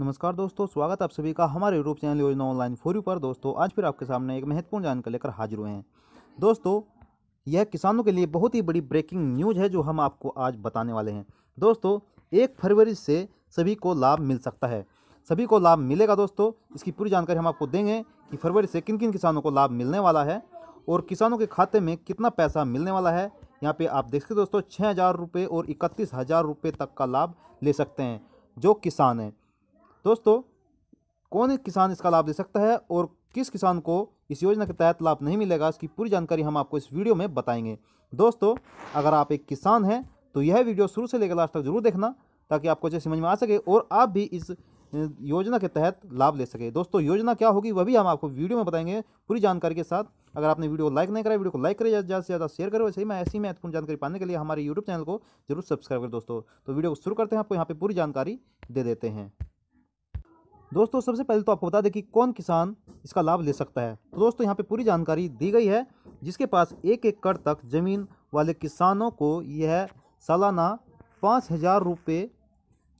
नमस्कार दोस्तों स्वागत आप सभी का हमारे YouTube channel Yojana online for you पर दोस्तों आज फिर आपके सामने एक महत्वपूर्ण जानकारी लेकर हाजिर हुए हैं दोस्तों यह किसानों के लिए बहुत ही बड़ी ब्रेकिंग न्यूज है जो हम आपको आज बताने वाले हैं दोस्तों एक फरवरी से सभी को लाभ मिल सकता है सभी को लाभ मिलेगा दोस्तों इसकी पूरी जानकारी हम आपको देंगे कि फरवरी से किन किन किसानों को लाभ मिलने वाला है और किसानों के खाते में कितना पैसा मिलने वाला है यहाँ पे आप देख सकते दोस्तों छः हज़ार रुपये और इकतीस हज़ार रुपये तक का लाभ ले सकते हैं जो किसान हैं दोस्तों कौन किसान इसका लाभ ले सकता है और किस किसान को इस योजना के तहत लाभ नहीं मिलेगा इसकी पूरी जानकारी हम आपको इस वीडियो में बताएंगे दोस्तों अगर आप एक किसान हैं तो यह वीडियो शुरू से लेकर लास्ट तक जरूर देखना ताकि आपको अच्छे समझ में आ सके और आप भी इस योजना के तहत लाभ ले सके दोस्तों योजना क्या होगी वह भी हम आपको वीडियो में बताएंगे पूरी जानकारी के साथ अगर आपने वीडियो को लाइक नहीं करा वीडियो को लाइक करें ज़्यादा से ज़्यादा शेयर करें वैसे ही मैं ऐसी महत्वपूर्ण जानकारी पाने के लिए हमारे यूट्यूब चैनल को जरूर सब्सक्राइब करें दोस्तों तो वीडियो को शुरू करते हैं आपको यहाँ पर पूरी जानकारी दे देते हैं दोस्तों सबसे पहले तो आपको बता दें कि कौन किसान इसका लाभ ले सकता है तो दोस्तों यहाँ पे पूरी जानकारी दी गई है जिसके पास एक एकड़ तक ज़मीन वाले किसानों को यह सालाना पाँच हज़ार रुपये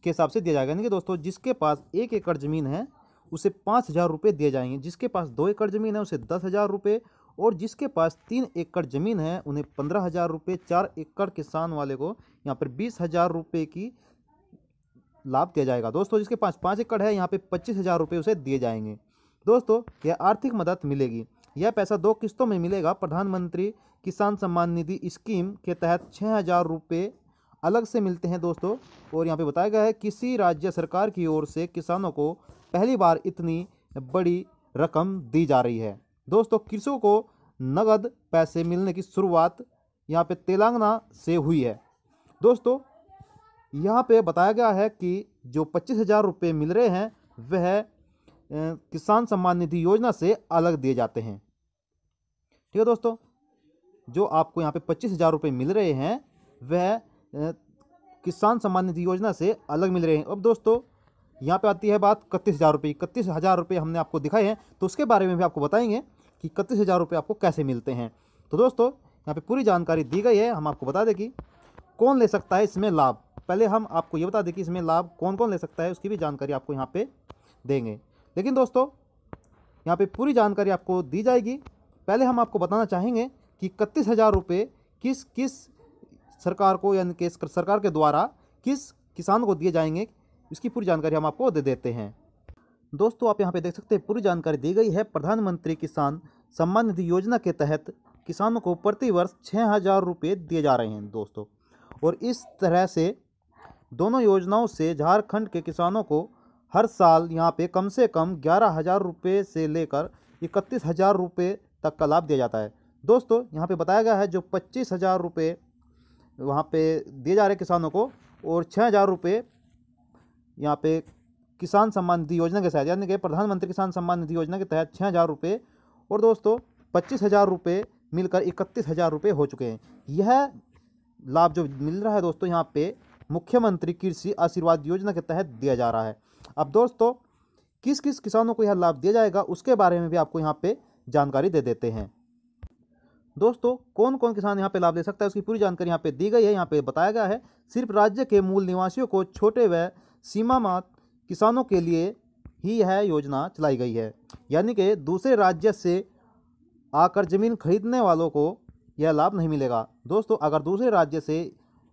के हिसाब से दिया जाएगा यानी कि दोस्तों जिसके पास एक एकड़ ज़मीन है उसे पाँच हज़ार रुपये दिए जाएंगे जिसके पास दो एकड़ ज़मीन है उसे दस हज़ार रुपये और जिसके पास तीन एकड़ ज़मीन है उन्हें पंद्रह हज़ार रुपये चार एकड़ किसान वाले को यहाँ पर बीस हज़ार रुपये की लाभ दिया जाएगा दोस्तों जिसके पास पाँच एकड़ है यहाँ पे पच्चीस हज़ार रुपये उसे दिए जाएंगे दोस्तों यह आर्थिक मदद मिलेगी यह पैसा दो किस्तों में मिलेगा प्रधानमंत्री किसान सम्मान निधि स्कीम के तहत छः हज़ार रुपये अलग से मिलते हैं दोस्तों और यहाँ पे बताया गया है किसी राज्य सरकार की ओर से किसानों को पहली बार इतनी बड़ी रकम दी जा रही है दोस्तों कृषकों को नगद पैसे मिलने की शुरुआत यहाँ पे तेलंगाना से हुई है दोस्तों यहाँ पे बताया गया है कि जो पच्चीस हज़ार रुपये मिल रहे हैं वह किसान सम्मान निधि योजना से अलग दिए जाते हैं ठीक है दोस्तों जो आपको यहाँ पे पच्चीस हज़ार रुपये मिल रहे हैं वह किसान सम्मान निधि योजना से अलग मिल रहे हैं अब दोस्तों यहाँ पे आती है बात इकतीस हज़ार रुपये इकतीस हज़ार रुपये हमने आपको दिखाए हैं तो उसके बारे में भी आपको बताएंगे कि इकतीस हज़ार रुपये आपको कैसे मिलते हैं तो दोस्तों यहाँ पे पूरी जानकारी दी गई है हम आपको बता दें कि कौन ले सकता है इसमें लाभ पहले हम आपको ये बता दें कि इसमें लाभ कौन कौन ले सकता है उसकी भी जानकारी आपको यहाँ पे देंगे लेकिन दोस्तों यहाँ पे पूरी जानकारी आपको दी जाएगी पहले हम आपको बताना चाहेंगे कि इकतीस हज़ार रुपये किस किस सरकार को यानी कि सरकार के द्वारा किस किसान को दिए जाएंगे इसकी पूरी जानकारी हम आपको दे देते हैं दोस्तों आप यहाँ पे देख सकते हैं पूरी जानकारी दी गई है प्रधानमंत्री किसान सम्मान निधि योजना के तहत किसानों को प्रतिवर्ष छः हज़ार रुपये दिए जा रहे हैं दोस्तों और इस तरह से दोनों योजनाओं से झारखंड के किसानों को हर साल यहाँ पे कम से कम ग्यारह हज़ार रुपये से लेकर इकतीस हज़ार रुपये तक का लाभ दिया जाता है दोस्तों यहाँ पे बताया गया है जो पच्चीस हज़ार रुपये वहाँ पर दिए जा रहे किसानों को और छः हज़ार रुपये यहाँ पे किसान सम्मान निधि योजना के तहत यानी कि प्रधानमंत्री किसान सम्मान निधि योजना के तहत छः हज़ार रुपये और दोस्तों पच्चीस हज़ार रुपये मिलकर इकतीस हज़ार रुपये हो चुके हैं यह लाभ जो मिल रहा है दोस्तों यहाँ पे मुख्यमंत्री कृषि आशीर्वाद योजना के तहत दिया जा रहा है अब दोस्तों किस किस किसानों को यह लाभ दिया जाएगा उसके बारे में भी आपको यहाँ पे जानकारी दे देते हैं दोस्तों कौन कौन किसान यहाँ पे लाभ ले सकता है उसकी पूरी जानकारी यहाँ पे दी गई है यहाँ पे बताया गया है सिर्फ राज्य के मूल निवासियों को छोटे व सीमामात किसानों के लिए ही यह योजना चलाई गई है यानी कि दूसरे राज्य से आकर ज़मीन खरीदने वालों को यह लाभ नहीं मिलेगा दोस्तों अगर दूसरे राज्य से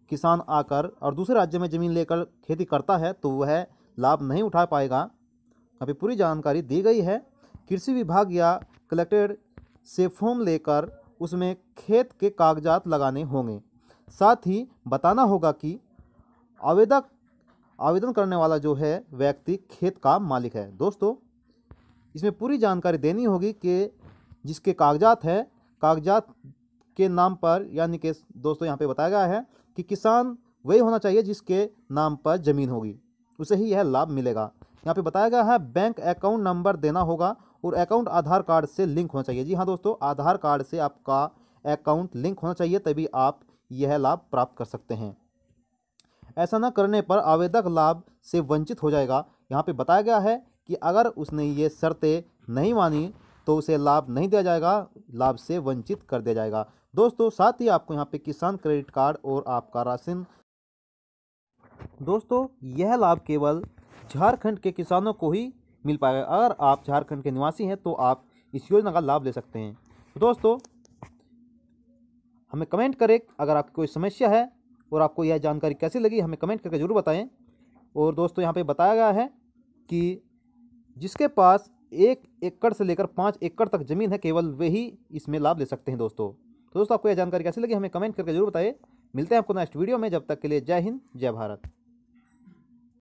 किसान आकर और दूसरे राज्य में ज़मीन लेकर खेती करता है तो वह लाभ नहीं उठा पाएगा अभी पूरी जानकारी दी गई है कृषि विभाग या कलेक्टर से फॉर्म लेकर उसमें खेत के कागजात लगाने होंगे साथ ही बताना होगा कि आवेदक आवेदन करने वाला जो है व्यक्ति खेत का मालिक है दोस्तों इसमें पूरी जानकारी देनी होगी कि जिसके कागजात है कागजात के नाम पर यानी कि दोस्तों यहाँ पे बताया गया है कि किसान वही होना चाहिए जिसके नाम पर ज़मीन होगी उसे ही यह लाभ मिलेगा यहाँ पे बताया गया है बैंक अकाउंट नंबर देना होगा और अकाउंट आधार कार्ड से लिंक होना चाहिए जी हाँ दोस्तों आधार कार्ड से आपका अकाउंट लिंक होना चाहिए तभी आप यह लाभ प्राप्त कर सकते हैं ऐसा न करने पर आवेदक लाभ से वंचित हो जाएगा यहाँ पे बताया गया है कि अगर उसने ये शर्तें नहीं मानी तो उसे लाभ नहीं दिया जाएगा लाभ से वंचित कर दिया जाएगा दोस्तों साथ ही आपको यहाँ पे किसान क्रेडिट कार्ड और आपका राशन दोस्तों यह लाभ केवल झारखंड के किसानों को ही मिल पाएगा अगर आप झारखंड के निवासी हैं तो आप इस योजना का लाभ ले सकते हैं तो दोस्तों हमें कमेंट करें अगर आपकी कोई समस्या है और आपको यह जानकारी कैसी लगी हमें कमेंट करके ज़रूर बताएं और दोस्तों यहाँ पे बताया गया है कि जिसके पास एक एकड़ से लेकर पाँच एकड़ तक ज़मीन है केवल वे ही इसमें लाभ ले सकते हैं दोस्तों तो दोस्तों आपको यह जानकारी कैसी लगी हमें कमेंट करके जरूर बताइए मिलते हैं आपको नेक्स्ट वीडियो में जब तक के लिए जय हिंद जय भारत